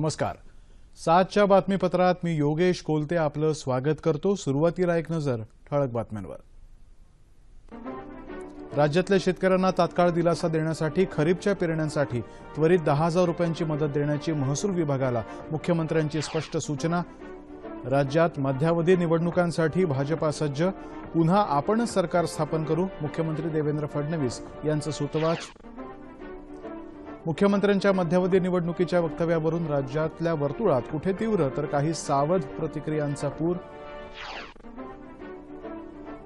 नमस्कार सातच्या बातमीपत्रात मी योगेश कोलते आपलं स्वागत करतो सुरुवातीला एक नजर ठळक बातम्यांवर राज्यातल्या शेतकऱ्यांना तात्काळ दिलासा देण्यासाठी खरीपच्या पेरण्यांसाठी त्वरित दहा हजार रुपयांची मदत देण्याची महसूल विभागाला मुख्यमंत्र्यांची स्पष्ट सूचना राज्यात मध्यावधी निवडणुकांसाठी भाजपा सज्ज पुन्हा आपणच सरकार स्थापन करू मुख्यमंत्री देवेंद्र फडणवीस यांचं सूतवाच मुख्यमंत्र्यांच्या मध्यावधी निवडणुकीच्या वक्तव्यावरून राज्यातल्या वर्तुळात कुठे तीव्र तर काही सावध प्रतिक्रियांचा पूर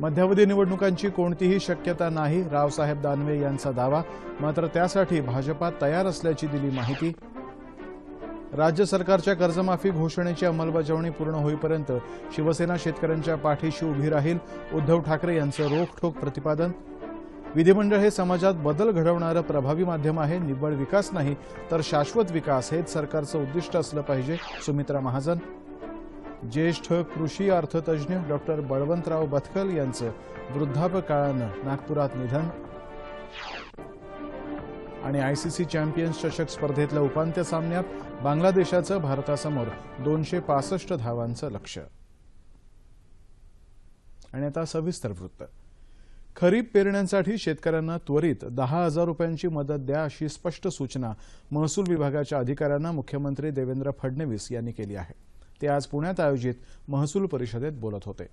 मध्यावधी निवडणुकांची कोणतीही शक्यता नाही रावसाहेब दानवे यांचा दावा मात्र त्यासाठी भाजपा तयार असल्याची दिली माहिती राज्य सरकारच्या कर्जमाफी घोषणेची अंमलबजावणी पूर्ण होईपर्यंत शिवसेना शेतकऱ्यांच्या पाठीशी उभी राहील उद्धव ठाकरे यांचं रोखठोक प्रतिपादन विधिमंडळ हे समाजात बदल घडवणारं प्रभावी माध्यम आहे निव्वळ विकास नाही तर शाश्वत विकास हेच सरकारचं उद्दिष्ट असलं पाहिजे सुमित्रा महाजन ज्येष्ठ कृषी अर्थतज्ज्ञ डॉक्टर बळवंतराव बथकल यांचं वृद्धापकाळानं नागपुरात निधन आणि आयसीसी चॅम्पियन्स चषक स्पर्धेतल्या उपांत्य सामन्यात बांगलादेशाचं भारतासमोर दोनशे पासष्ट धावांचं लक्ष आणि आता सविस्तर वृत्त खरीप पेरण्यांसाठी शेतकऱ्यांना त्वरित दहा हजार रुपयांची मदत द्या अशी स्पष्ट सूचना महसूल विभागाच्या अधिकाऱ्यांना मुख्यमंत्री देवेंद्र फडणवीस यांनी केली आहे ते आज पुण्यात आयोजित महसूल परिषदेत बोलत होते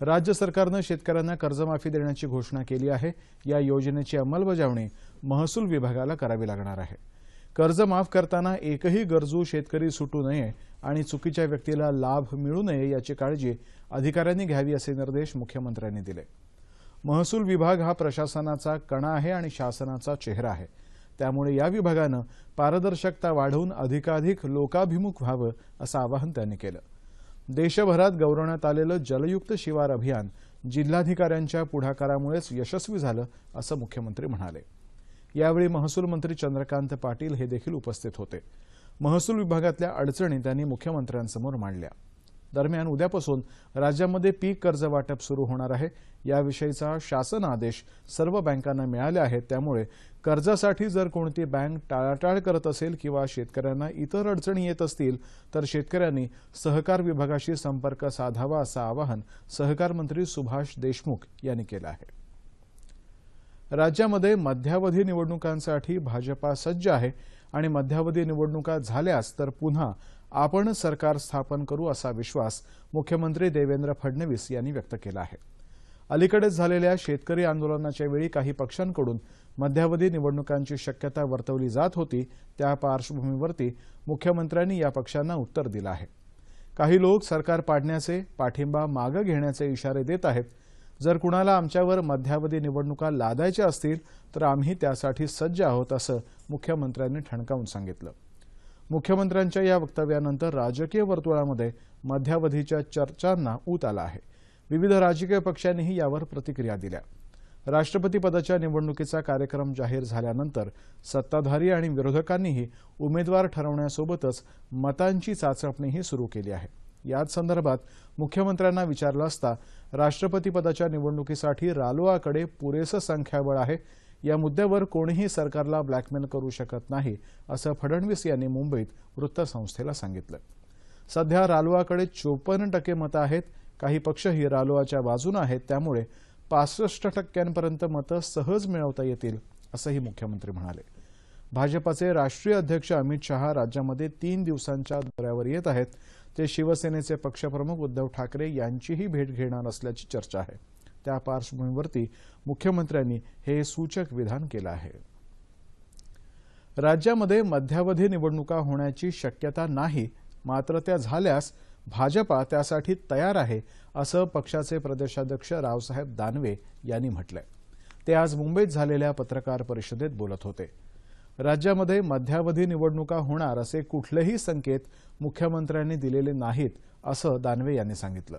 राज्य सरकारनं शेतकऱ्यांना कर्जमाफी देण्याची घोषणा केली आहे या योजनेची अंमलबजावणी महसूल विभागाला करावी लागणार आहे कर्ज माफ करताना एकही गरजू शेतकरी सुटू नये आणि चुकीच्या व्यक्तीला लाभ मिळू नये याची काळजी अधिकाऱ्यांनी घ्यावी असे निर्देश मुख्यमंत्र्यांनी दिले महसूल विभाग हा प्रशासनाचा कणा आहे आणि शासनाचा चेहरा आहे त्यामुळे या विभागानं पारदर्शकता वाढवून अधिकाधिक लोकाभिमुख व्हावं असं आवाहन त्यांनी केलं देशभरात गौरवण्यात आलेलं जलयुक्त शिवार अभियान जिल्हाधिकाऱ्यांच्या पुढाकारामुळेच यशस्वी झालं असं मुख्यमंत्री म्हणाले यावेळी महसूल मंत्री चंद्रकांत पाटील हे देखील उपस्थित होते महसूल विभागातल्या अडचणी त्यांनी मुख्यमंत्र्यांसमोर मांडल्या दरम्यान उद्यापासून राज्यामध्ये पीक कर्ज वाटप सुरू होणार आहे याविषयीचा शासन आदेश सर्व बँकांना मिळाले आहेत त्यामुळे कर्जासाठी जर कोणती बँक टाळाटाळ करत असेल किंवा शेतकऱ्यांना इतर अडचणी येत असतील तर शेतकऱ्यांनी सहकार विभागाशी संपर्क साधावा असं आवाहन सहकार मंत्री सुभाष देशमुख यांनी केलं आहे राज्यामध्ये मध्यावधी निवडणुकांसाठी भाजपा सज्ज आहे आणि मध्यावधी निवडणुका झाल्यास तर पुन्हा आपण सरकार स्थापन करू असा विश्वास मुख्यमंत्री देवेंद्र फडणवीस यांनी व्यक्त केला आहे अलीकडेच झालेल्या शेतकरी आंदोलनाच्या वेळी काही पक्षांकडून मध्यावधी निवडणुकांची शक्यता वर्तवली जात होती त्या पार्श्वभूमीवरती मुख्यमंत्र्यांनी या पक्षांना उत्तर दिलं आहे काही लोक सरकार पाडण्याचे पाठिंबा मागं घेण्याचे इशारे देत आहेत जर कुणाला आमच्यावर मध्यावधी निवडणुका लादायच्या असतील तर आम्ही त्यासाठी सज्ज आहोत असं मुख्यमंत्र्यांनी ठणकावून सांगितलं मुख्यमंत्र्यांच्या या वक्तव्यानंतर राजकीय वर्तुळामध्ये मध्यावधीच्या चर्चांना ऊत आला आहे विविध राजकीय पक्षांनीही यावर प्रतिक्रिया दिल्या राष्ट्रपती पदाच्या निवडणुकीचा कार्यक्रम जाहीर झाल्यानंतर सत्ताधारी आणि विरोधकांनीही उमेदवार ठरवण्यासोबतच मतांची चाचपणीही सुरू केली आहे याच संदर्भात मुख्यमंत्र्यांना विचारलं असता राष्ट्रपती पदाच्या निवडणुकीसाठी रालोआकडे पुरेसं संख्याबळ आहे या मुद्द्यावर कोणीही सरकारला ब्लॅकमेल करू शकत नाही असं फडणवीस यांनी मुंबईत वृत्तसंस्थेला सांगितलं सध्या रालोआकडे चोपन्न टक्के मतं आहेत काही पक्षही रालोआच्या बाजूने आहेत त्यामुळे पासष्ट टक्क्यांपर्यंत मतं सहज मिळवता येतील असंही मुख्यमंत्री म्हणाले भाजपाचे राष्ट्रीय अध्यक्ष अमित शहा राज्यामध्ये तीन दिवसांच्या दौऱ्यावर येत आहेत ते शिवसेनेचे पक्षप्रमुख उद्धव ठाकरे यांचीही भेट घेणार असल्याची चर्चा आहे त्या पार्श्वभूमीवरती मुख्यमंत्र्यांनी हे सूचक विधान केलं आहे राज्यामध्ये मध्यावधी निवडणुका होण्याची शक्यता नाही मात्र त्या झाल्यास भाजपा त्यासाठी तयार आहे असं पक्षाचे प्रदेशाध्यक्ष रावसाहेब दानवे यांनी म्हटलंय ते आज मुंबईत झालेल्या पत्रकार परिषदेत बोलत होते राज्यामध्ये मध्यावधी निवडणुका होणार असे कुठलेही संकेत मुख्यमंत्र्यांनी दिलेले नाहीत असं दानवे यांनी सांगितलं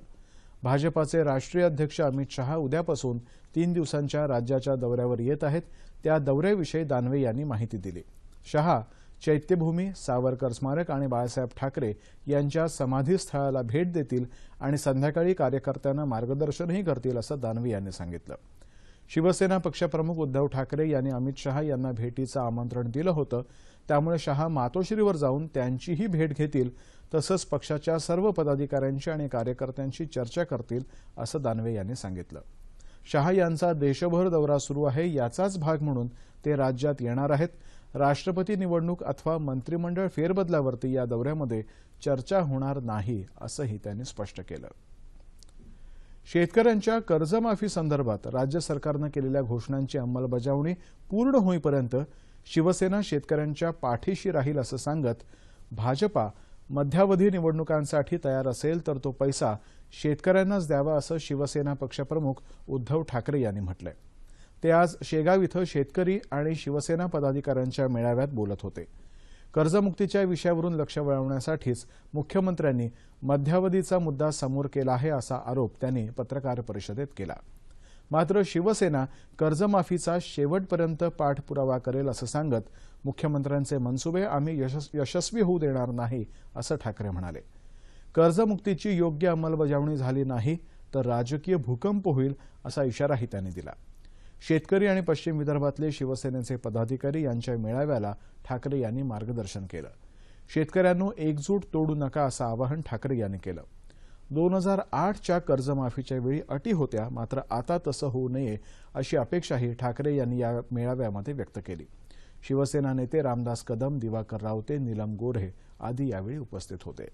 भाजपाचे राष्ट्रीय अध्यक्ष अमित शहा उद्यापासून तीन दिवसांच्या राज्याच्या दौऱ्यावर येत आहेत त्या दौऱ्याविषयी दानवे यांनी माहिती दिली शहा चैत्यभूमी सावरकर स्मारक आणि बाळासाहेब ठाकरे यांच्या समाधीस्थळाला भेट देतील आणि संध्याकाळी कार्यकर्त्यांना मार्गदर्शनही करतील असं दानवे यांनी सांगितलं शिवसेना पक्षप्रमुख उद्धव ठाकरे यांनी अमित शहा यांना भेटीचं आमंत्रण दिलं होतं त्यामुळे शहा मातोश्रीवर जाऊन त्यांचीही भेट घेतील तसंच पक्षाच्या सर्व पदाधिकाऱ्यांशी आणि कार्यकर्त्यांशी चर्चा करतील असं दानवे यांनी सांगितलं शहा यांचा देशभर दौरा सुरू आहे याचाच भाग म्हणून ते राज्यात येणार आहेत राष्ट्रपती निवडणूक अथवा मंत्रिमंडळ फेरबदलावरती या दौऱ्यामध्ये चर्चा होणार नाही असंही त्यांनी स्पष्ट केलं शेतकऱ्यांच्या कर्जमाफी संदर्भात राज्य सरकारनं केलेल्या घोषणांची अंमलबजावणी पूर्ण होईपर्यंत शिवसेना शेतकऱ्यांच्या पाठीशी राहील असं सांगत भाजपा मध्यावधी निवडणुकांसाठी तयार असेल तर तो पैसा शेतकऱ्यांनाच द्यावा असं शिवसेना पक्षप्रमुख उद्धव ठाकरे यांनी म्हटलंय ते आज शेगाव इथं शेतकरी आणि शिवसेना पदाधिकाऱ्यांच्या मेळाव्यात बोलत होते कर्जमुक्तीच्या विषयावरून लक्ष वळवण्यासाठीच मुख्यमंत्र्यांनी मध्यावधीचा मुद्दा समोर केला आहे असा आरोप त्यांनी पत्रकार परिषदेत केला मात्र शिवसेना कर्जमाफीचा शेवटपर्यंत पाठपुरावा करेल असं सांगत मुख्यमंत्र्यांचे मनसुबे आम्ही यशस्वी होऊ देणार नाही असं ठाकरे म्हणाले कर्जमुक्तीची योग्य अंमलबजावणी झाली नाही तर राजकीय भूकंप होईल असा इशाराही त्यांनी दिला शेतकरी आणि पश्चिम विदर्भातले शिवसेनेचे पदाधिकारी यांच्या मेळाव्याला ठाकरे यांनी मार्गदर्शन केलं शेतकऱ्यांनो एकजूट तोडू नका असं आवाहन ठाकरे यांनी केलं दोन हजार आठच्या कर्जमाफीच्या वेळी अटी होत्या मात्र आता तसं होऊ नये अशी अपेक्षाही ठाकरे यांनी या मेळाव्यामध्ये व्यक्त केली शिवसेना नेते रामदास कदम दिवाकर रावते नीलम गोरे आदी यावेळी उपस्थित होते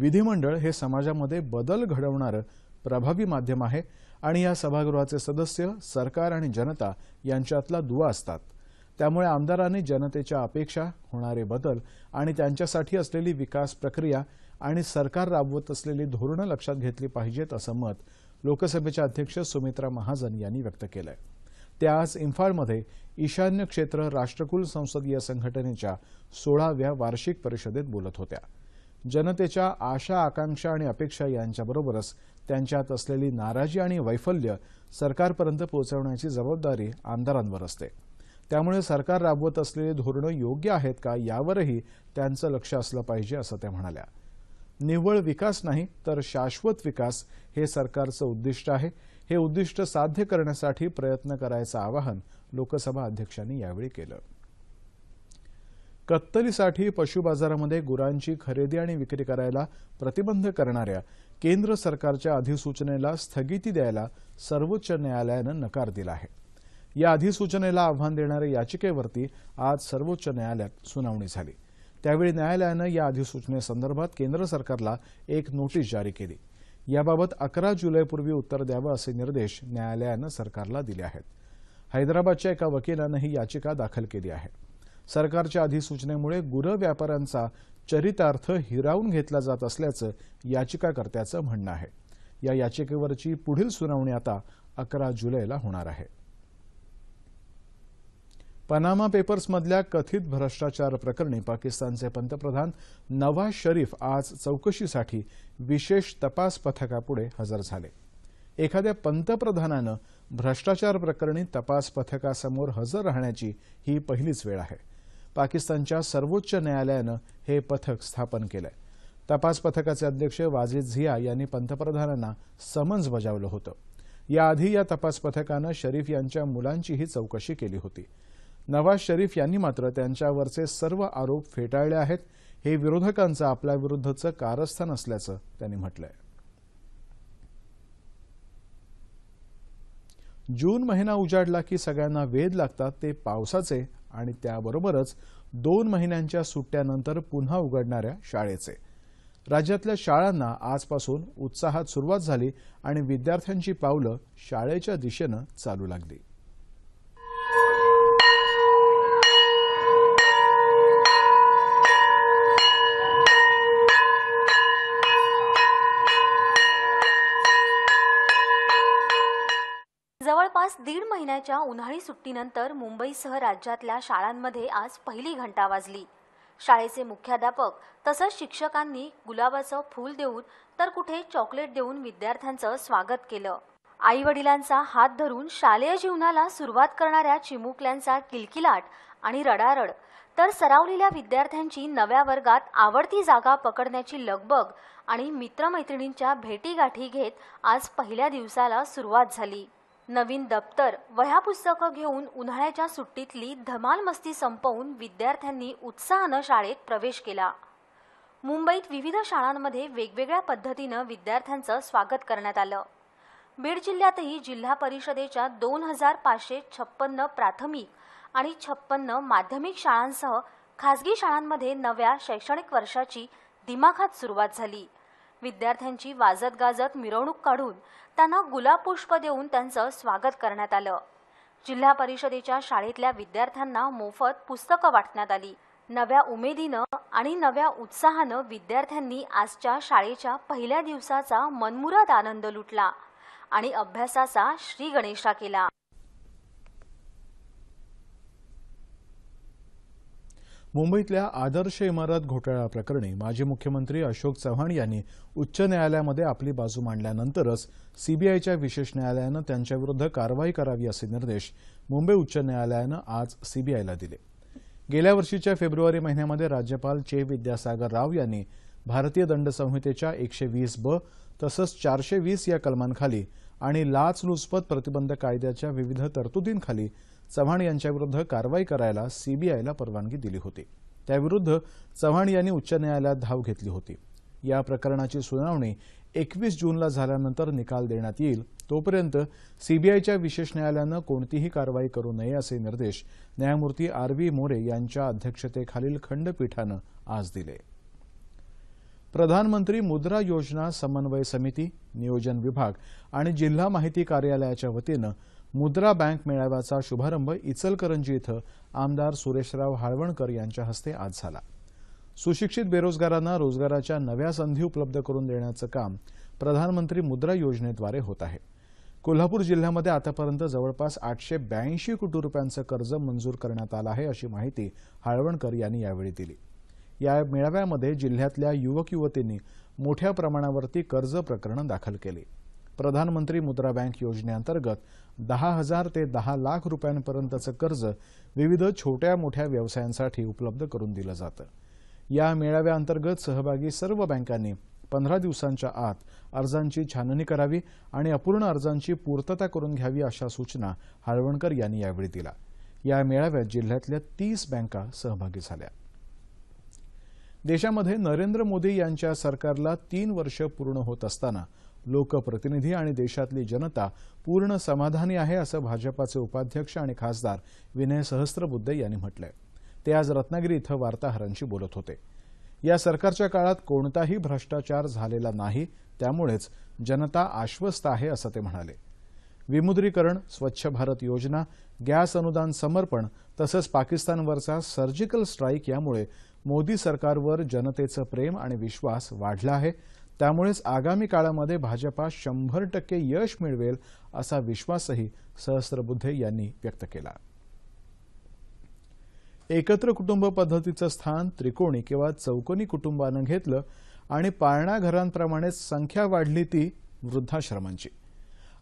विधिमंडळ हे समाजामध्ये बदल घडवणारं प्रभावी माध्यम आहे आणि या सभागृहाचे सदस्य सरकार आणि जनता यांच्यातला दुवा असतात त्यामुळे आमदारांनी जनतेच्या अपेक्षा होणारे बदल आणि त्यांच्यासाठी असलेली विकास प्रक्रिया आणि सरकार राबवत असलेली धोरणं लक्षात घेतली पाहिजेत असं मत लोकसभेच्या अध्यक्ष सुमित्रा महाजन यांनी व्यक्त केलंय त्या आज इम्फाळमध्ये ईशान्य क्षेत्र राष्ट्रकुल संसदीय संघटनेच्या सोळाव्या वार्षिक परिषदेत बोलत होत्या जनतेच्या आशा आकांक्षा आणि अपेक्षा यांच्याबरोबरच त्यांच्यात असलेली नाराजी आणि वैफल्य सरकारपर्यंत पोहोचवण्याची जबाबदारी आमदारांवर असते त्यामुळे सरकार राबवत असलेली धोरणं योग्य आहेत का यावरही त्यांचं लक्ष असलं पाहिजे असं त्या म्हणाल्या निव्वळ विकास नाही तर शाश्वत विकास हे सरकारचं उद्दिष्ट आहे हे उद्दिष्ट साध्य करण्यासाठी प्रयत्न करायचं आवाहन लोकसभा अध्यक्षांनी यावेळी केलं कत्तलीसाठी पशु बाजारामध्ये गुरांची खरेदी आणि विक्री करायला प्रतिबंध करणाऱ्या केंद्र सरकारच्या अधिसूचनेला स्थगिती द्यायला सर्वोच्च न्यायालयानं नकार दिला आहे या अधिसूचनेला आव्हान देणाऱ्या याचिकेवरती आज सर्वोच्च न्यायालयात सुनावणी झाली त्यावेळी न्यायालयानं या अधिसूचनेसंदर्भात केंद्र सरकारला एक नोटीस जारी केली याबाबत अकरा जुलैपूर्वी उत्तर द्यावं असे निर्देश न्यायालयानं सरकारला दिले आहेत हैदराबादच्या एका वकिलानं ही याचिका दाखल केली आहे सरकारच्या अधिसूचनेमुळे गुरं व्यापाऱ्यांचा चरितार्थ हिरावून घेतला जात असल्याचं याचिकाकर्त्याचं म्हणणं आहे या याचिकेवरची पुढील सुनावणी आता अकरा जुलैला होणार आहे पनामा पेपर्समधल्या कथित भ्रष्टाचार प्रकरणी पाकिस्तानचे पंतप्रधान नवाज शरीफ आज चौकशीसाठी विशेष तपास पथकापुढे हजर झाले एखाद्या पंतप्रधानानं भ्रष्टाचार प्रकरणी तपास पथकासमोर हजर राहण्याची ही पहिलीच वेळ आहे पाकिस्तानच्या सर्वोच्च न्यायालयानं हे पथक स्थापन केलंय तपास पथकाचे अध्यक्ष वाजिद झिया यांनी पंतप्रधानांना समन्स बजावलं होतं याआधी या तपास पथकानं शरीफ यांच्या मुलांचीही चौकशी केली होती नवाज शरीफ यांनी मात्र त्यांच्यावरचे सर्व आरोप फेटाळले आहेत हे विरोधकांचं आपल्याविरुद्धचं कारस्थान असल्याचं त्यांनी म्हटलंय जून महिना उजाडला की सगळ्यांना वेध लागतात ते पावसाचे आणि त्याबरोबरच दोन महिन्यांच्या सुट्ट्यानंतर पुन्हा उघडणाऱ्या शाळेचे राज्यातल्या शाळांना आजपासून उत्साहात सुरुवात झाली आणि विद्यार्थ्यांची पावलं शाळेच्या दिशेनं चालू लागली महिन्याच्या उन्हाळी सुट्टीनंतर मुंबईसह राज्यातल्या शाळांमध्ये आज पहिली घंटा वाजली शाळेचे मुख्याध्यापक तसंच शिक्षकांनी गुलाबाचं फूल देऊन तर कुठे चॉकलेट देऊन विद्यार्थ्यांचं स्वागत केलं वडिलांचा हात धरून शालेय जीवनाला सुरुवात करणाऱ्या चिमुकल्यांचा किलकिलाट आणि रडारड तर सरावलेल्या विद्यार्थ्यांची नव्या वर्गात आवडती जागा पकडण्याची लगबग आणि मित्रमैत्रिणींच्या भेटीगाठी घेत आज पहिल्या दिवसाला सुरुवात झाली नवीन दप्तर वह्या पुस्तकं घेऊन उन्हाळ्याच्या सुट्टीतली धमाल मस्ती संपवून विद्यार्थ्यांनी उत्साहानं शाळेत प्रवेश केला मुंबईत विविध शाळांमध्ये वेगवेगळ्या पद्धतीनं विद्यार्थ्यांचं स्वागत करण्यात आलं बीड जिल्ह्यातही जिल्हा परिषदेच्या दोन हजार पाचशे छप्पन्न प्राथमिक आणि छप्पन्न माध्यमिक शाळांसह खासगी शाळांमध्ये नव्या शैक्षणिक वर्षाची दिमाखात सुरुवात झाली विद्यार्थ्यांची वाजत गाजत मिरवणूक काढून त्यांना गुलाब पुष्प देऊन त्यांचं स्वागत करण्यात आलं जिल्हा परिषदेच्या शाळेतल्या विद्यार्थ्यांना मोफत पुस्तकं वाटण्यात आली नव्या उमेदीनं आणि नव्या उत्साहानं विद्यार्थ्यांनी आजच्या शाळेच्या पहिल्या दिवसाचा मनमुराद आनंद लुटला आणि अभ्यासाचा श्रीगणेशा केला मुंबईतल्या आदर्श इमारत घोटाळा प्रकरणी माजी मुख्यमंत्री अशोक चव्हाण यांनी उच्च न्यायालयामध्ये आपली बाजू मांडल्यानंतरच सीबीआयच्या विशेष न्यायालयानं त्यांच्याविरुद्ध कारवाई करावी असे निर्देश मुंबई उच्च न्यायालयानं आज सीबीआयला दिले गेल्या वर्षीच्या फेब्रुवारी महिन्यामध्ये राज्यपाल चे विद्यासागर राव यांनी भारतीय दंड संहितेच्या एकशे वीस ब तसंच चारशे वीस या कलमांखाली आणि लाचलुचपत प्रतिबंध कायद्याच्या विविध तरतुदींखाली चव्हाण यांच्याविरुद्ध कारवाई करायला सीबीआयला परवानगी दिली होती त्याविरुद्ध चव्हाण यांनी उच्च न्यायालयात धाव घेतली होती या प्रकरणाची सुनावणी एकवीस जूनला झाल्यानंतर निकाल देण्यात येईल तोपर्यंत सीबीआयच्या विशेष न्यायालयानं कोणतीही कारवाई करू नये असे निर्देश न्यायमूर्ती आर व्ही मोरे यांच्या अध्यक्षतेखालील खंडपीठानं आज दिले प्रधानमंत्री मुद्रा योजना समन्वय समिती नियोजन विभाग आणि जिल्हा माहिती कार्यालयाच्या वतीनं मुद्रा बँक मेळाव्याचा शुभारंभ इचलकरंजी इथं आमदार सुरेशराव हाळवणकर यांच्या हस्ते आज झाला सुशिक्षित बेरोजगारांना रोजगाराच्या नव्या संधी उपलब्ध करून देण्याचं काम प्रधानमंत्री मुद्रा योजनेद्वारे होत आहे कोल्हापूर जिल्ह्यामध्ये आतापर्यंत जवळपास आठशे ब्याऐंशी कोटी रुपयांचं कर्ज मंजूर करण्यात आलं आहे अशी माहिती हाळवणकर यांनी यावेळी दिली या मेळाव्यामध्ये जिल्ह्यातल्या युवक युवतींनी मोठ्या प्रमाणावरती कर्ज प्रकरणं दाखल केली प्रधानमंत्री मुद्रा बँक योजनेअंतर्गत दहा हजार ते दहा लाख रुपयांपर्यंतचं कर्ज विविध छोट्या मोठ्या व्यवसायांसाठी उपलब्ध करून दिलं जातं या मेळाव्याअंतर्गत सहभागी सर्व बँकांनी पंधरा दिवसांच्या आत अर्जांची छाननी करावी आणि अपूर्ण अर्जांची पूर्तता करून घ्यावी अशा सूचना हळवणकर यांनी यावेळी दिल्या या मेळाव्यात जिल्ह्यातल्या तीस बँका सहभागी झाल्या देशामध्ये नरेंद्र मोदी यांच्या सरकारला तीन वर्ष पूर्ण होत असताना लोकप्रतिनिधी आणि देशातली जनता पूर्ण समाधानी आहे असं भाजपाचे उपाध्यक्ष आणि खासदार विनय सहस्त्रबुद्धे यांनी म्हटलंय ते आज रत्नागिरी इथं वार्ताहरांशी बोलत होते या सरकारच्या काळात कोणताही भ्रष्टाचार झालेला नाही त्यामुळेच जनता आश्वस्त आहे असं ते म्हणाले विमुद्रीकरण स्वच्छ भारत योजना गॅस अनुदान समर्पण तसंच पाकिस्तानवरचा सर्जिकल स्ट्राईक यामुळे मोदी सरकारवर जनतेचं प्रेम आणि विश्वास वाढला आहे त्यामुळेच आगामी काळामध्ये भाजपा शंभर टक्के यश मिळवेल असा विश्वासही सहस्रबुद्धे यांनी व्यक्त केला एकत्र कुटुंब पद्धतीचं स्थान त्रिकोणी किंवा चौकोनी कुटुंबानं घेतलं आणि पाळणा घरांप्रमाणेच संख्या वाढली ती वृद्धाश्रमांची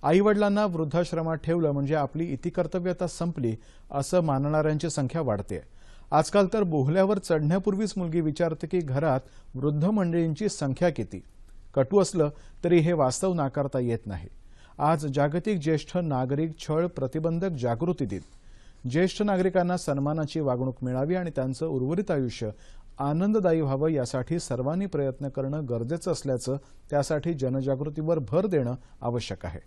आईवडिलांना वृद्धाश्रमात ठेवलं म्हणजे आपली इतिकर्तव्यता संपली असं मानणाऱ्यांची संख्या वाढते आजकाल तर बोहल्यावर चढण्यापूर्वीच मुलगी विचारते की घरात वृद्ध मंडळींची संख्या किती कटू असलं तरी हे वास्तव नाकारता येत नाही आज जागतिक ज्येष्ठ नागरिक छळ प्रतिबंधक जागृती दिन ज्येष्ठ नागरिकांना सन्मानाची वागणूक मिळावी आणि त्यांचं उर्वरित आयुष्य आनंददायी व्हावं यासाठी सर्वांनी प्रयत्न करणं गरजेचं असल्याचं त्यासाठी जनजागृतीवर भर देणं आवश्यक आहे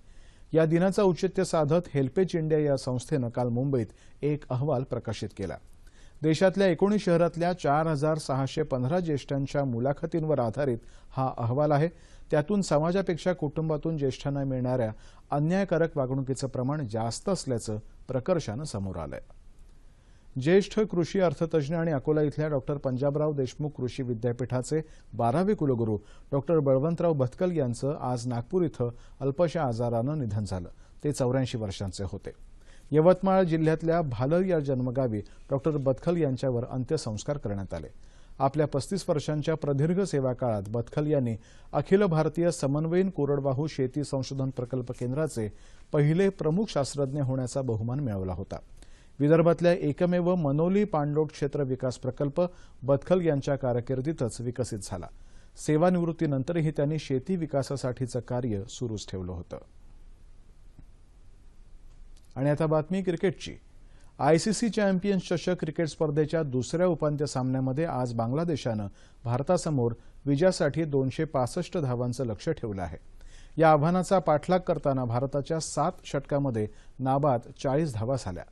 या दिनाचं औचित्य साधत हेल्पेज इंडिया या संस्थेनं काल मुंबईत एक अहवाल प्रकाशित केला देशातल्या एकोणीस शहरातल्या चार हजार सहाशे पंधरा ज्येष्ठांच्या मुलाखतींवर आधारित हा अहवाल आहे त्यातून समाजापेक्षा कुटुंबातून ज्येष्ठांना मिळणाऱ्या अन्यायकारक वागणुकीचं प्रमाण जास्त असल्याचं प्रकर्षानं समोर आलं ज्येष्ठ कृषी अर्थतज्ज्ञ आणि अकोला इथल्या डॉक्टर पंजाबराव देशमुख कृषी विद्यापीठाचे बारावे कुलगुरू डॉक्टर बळवंतराव भतकल यांचं आज नागपूर इथं अल्पशा आजारानं निधन झालं ते चौऱ्याऐंशी वर्षांचे होते यवतमाळ जिल्ह्यातल्या भालर या जन्मगावी डॉक्टर बदखल यांच्यावर अंत्यसंस्कार करण्यात आले आपल्या पस्तीस वर्षांच्या प्रदीर्घ सेवा काळात बदखल यांनी अखिल भारतीय समन्वयीन कोरडवाहू शेती संशोधन प्रकल्प केंद्राचे पहिले प्रमुख शास्त्रज्ञ होण्याचा बहुमान मिळवला होता विदर्भातल्या एकमेव मनोली पाणलोट क्षेत्र विकास प्रकल्प बदखल यांच्या कारकिर्दीतच विकसित झाला सेवानिवृत्तीनंतरही त्यांनी शेती विकासासाठीचं कार्य सुरूच ठेवलं होतं आणि आता बातमी क्रिकेटची आयसीसी चॅम्पियन्स चषक क्रिकेट स्पर्धेच्या दुसऱ्या उपांत्य सामन्यामध्ये आज बांगलादेशानं भारतासमोर विजयासाठी दोनशे पासष्ट धावांचं लक्ष ठेवलं आहे या आव्हानाचा पाठलाग करताना भारताच्या सात षटकामध्ये नाबाद चाळीस धावा झाल्या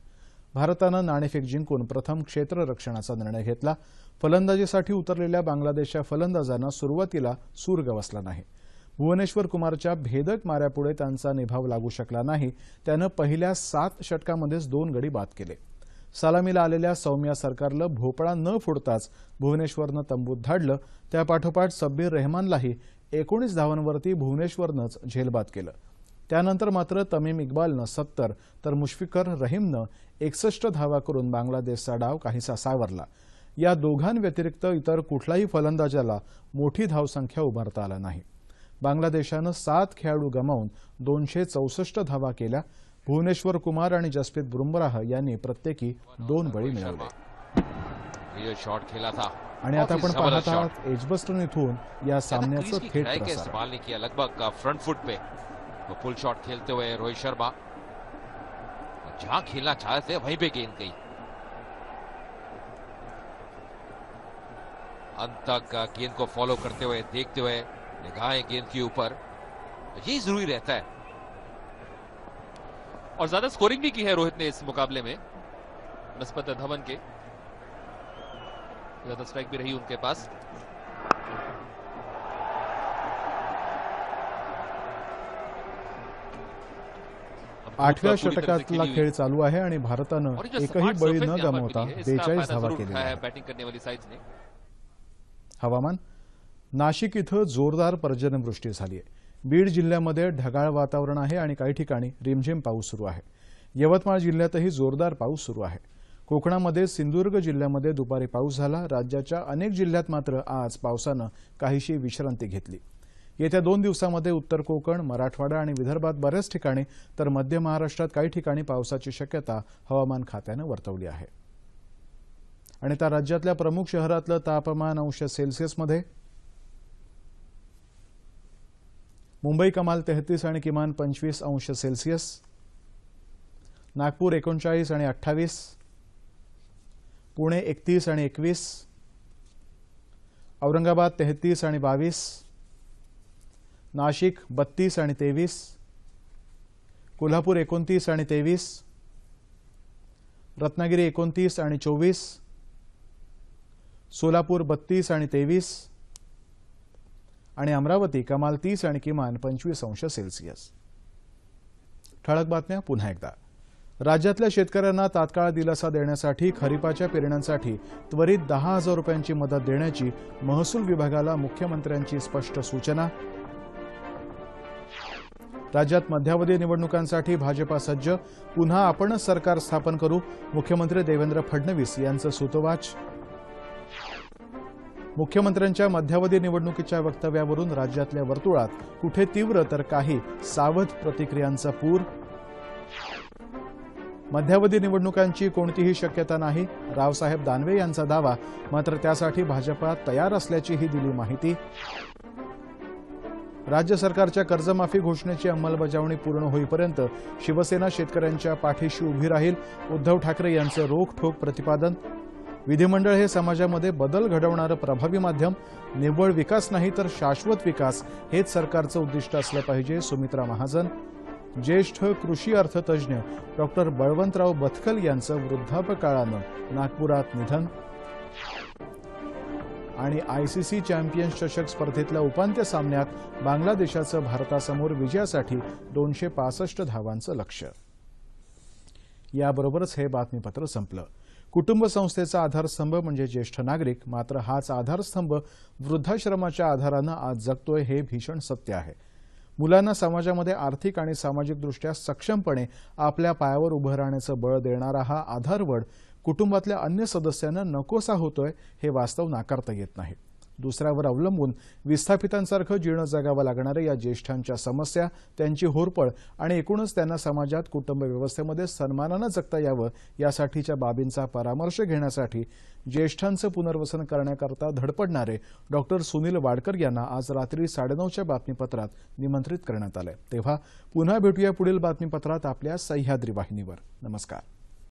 भारतानं नाणेफेक जिंकून प्रथम क्षेत्ररक्षणाचा निर्णय घेतला फलंदाजीसाठी उतरलेल्या बांगलादेशच्या फलंदाजांना सुरुवातीला सूर गवसला नाही भुवनेश्वर कुमारच्या भेदक माऱ्यापुढे त्यांचा निभाव लागू शकला नाही त्यानं पहिल्या सात षटकामध्येच दोन गडी बाद केले सलामीला आलेल्या सौम्या सरकारलं भोपळा न फोडताच भुवनेश्वरनं तंबूत धाडलं त्यापाठोपाठ सब्बीर रेहमानलाही एकोणीस धावांवरती भुवनेश्वरनंच झेलबाद केलं त्यानंतर मात्र तमीम इक्बालनं सत्तर तर मुश्फिकर रहीमनं एकसष्ट धावा करून बांगलादेशचा डाव काहीसा सावरला या दोघांव्यतिरिक्त इतर कुठलाही फलंदाजाला मोठी धावसंख्या उभारता आला नाही बांगलादेशानं सात खेळाडू गमावून दोनशे चौसष्ट धावा केल्या भुवनेश्वर कुमार आणि जसप्रीत बुमराह यांनी प्रत्येकी दोन बळी मिळवले आणि आता आपण पाहत आहात एजबस्टन इथून या सामन्याचं थेट लगभग फ्रंट uh, फुट पे फुल शॉट खेलते हुए रोहित शर्मा जहां खेलना चाहते थे वहीं पे गेंद गई अंत तक uh, गेंद को फॉलो करते हुए देखते हुए निगाहें गेंद के ऊपर ये जरूरी रहता है और ज्यादा स्कोरिंग भी की है रोहित ने इस मुकाबले में नस्पत धवन के ज्यादा स्ट्राइक भी रही उनके पास आठव्या षटकातला खेळ चालू आहे आणि भारतानं एकही बळी न गमावता बेचाळीस धावा केल्या हवामान नाशिक इथं जोरदार पर्जन्यवृष्टी झाली आहे बीड जिल्ह्यामध्ये ढगाळ वातावरण आहे आणि काही ठिकाणी रिमझिम पाऊस सुरू आहे यवतमाळ जिल्ह्यातही जोरदार पाऊस सुरू आहे कोकणामध्ये सिंधुदुर्ग जिल्ह्यामध्ये दुपारी पाऊस झाला राज्याच्या अनेक जिल्ह्यात मात्र आज पावसानं काहीशी विश्रांती घेतली येत्या दोन दिवसांमध्ये उत्तर कोकण मराठवाडा आणि विदर्भात बऱ्याच ठिकाणी तर मध्य महाराष्ट्रात काही ठिकाणी पावसाची शक्यता हवामान खात्यानं वर्तवली आहे आणि त्या राज्यातल्या प्रमुख शहरातलं तापमान अंश सेल्सिअसमध्ये मुंबई कमाल तेहतीस आणि किमान पंचवीस अंश सेल्सिअस नागपूर एकोणचाळीस आणि अठ्ठावीस पुणे एकतीस आणि एकवीस औरंगाबाद तेहतीस आणि बावीस नाशिक बत्तीस आणि तेवीस कोल्हापूर एकोणतीस आणि तेवीस रत्नागिरी एकोणतीस आणि चोवीस सोलापूर बत्तीस आणि तेवीस आणि अमरावती कमाल तीस आणि किमान पंचवीस अंश सेल्सिअस ठळक बातम्या पुन्हा एकदा राज्यातल्या शेतकऱ्यांना तात्काळ दिलासा देण्यासाठी खरीपाच्या पेरण्यांसाठी त्वरित दहा हजार रुपयांची मदत देण्याची महसूल विभागाला मुख्यमंत्र्यांची स्पष्ट सूचना राज्यात मध्यावधी निवडणुकांसाठी भाजपा सज्ज पुन्हा आपणच सरकार स्थापन करू मुख्यमंत्री देवेंद्र फडणवीस यांचं सुतोवाच मुख्यमंत्र्यांच्या मध्यावधी निवडणुकीच्या वक्तव्यावरून राज्यातल्या वर्तुळात कुठे तीव्र तर काही सावध प्रतिक्रियांचा पूर मध्यावधी निवडणुकांची कोणतीही शक्यता नाही रावसाहेब दानवे यांचा दावा मात्र त्यासाठी भाजपा तयार असल्याचीही दिली माहिती राज्य सरकारच्या कर्जमाफी घोषणेची अंमलबजावणी पूर्ण होईपर्यंत शिवसेना शेतकऱ्यांच्या पाठीशी उभी राहील उद्धव ठाकरे यांचं ठोक प्रतिपादन विधिमंडळ हे समाजामध्ये बदल घडवणारं प्रभावी माध्यम निव्वळ विकास नाही तर शाश्वत विकास हेच सरकारचं उद्दिष्ट असलं पाहिजे सुमित्रा महाजन ज्येष्ठ कृषी अर्थतज्ज्ञ डॉक्टर बळवंतराव बथकल यांचं वृद्धापकाळानं नागपुरात निधन आणि आयसीसी चॅम्पियन्स चषक स्पर्धेतल्या उपांत्य सामन्यात बांगलादेशाचं भारतासमोर विजयासाठी दोनशे पासष्ट धावांचं लक्ष याबरोबरच हे बातमीपत्र संपलं कुटुंब संस्थेचा आधारस्तंभ म्हणजे ज्येष्ठ नागरिक मात्र हाच आधारस्तंभ वृद्धाश्रमाच्या आधारानं आज जगतोय हे भीषण सत्य आहे मुलांना समाजामध्ये आर्थिक आणि सामाजिकदृष्ट्या सक्षमपणे आपल्या पायावर उभं राहण्याचं बळ देणारा हा आधारवड कुटुंबातल्या अन्य सदस्यांना नकोसा होतोय हे वास्तव नाकारता येत नाही दुसऱ्यावर अवलंबून विस्थापितांसारखं जीर्ण जगावं लागणाऱ्या या ज्येष्ठांच्या समस्या त्यांची होरपळ आणि एकूणच त्यांना समाजात कुटुंब व्यवस्थेमध्ये सन्मानानं जगता यावं यासाठीच्या बाबींचा परामर्श घेण्यासाठी ज्येष्ठांचं पुनर्वसन करण्याकरता धडपडणारे डॉक्टर सुनील वाडकर यांना आज रात्री साडेनऊच्या बातमीपत्रात निमंत्रित करण्यात आलं तेव्हा पुन्हा भेटूया पुढील बातमीपत्रात आपल्या सह्याद्री वाहिनीवर नमस्कार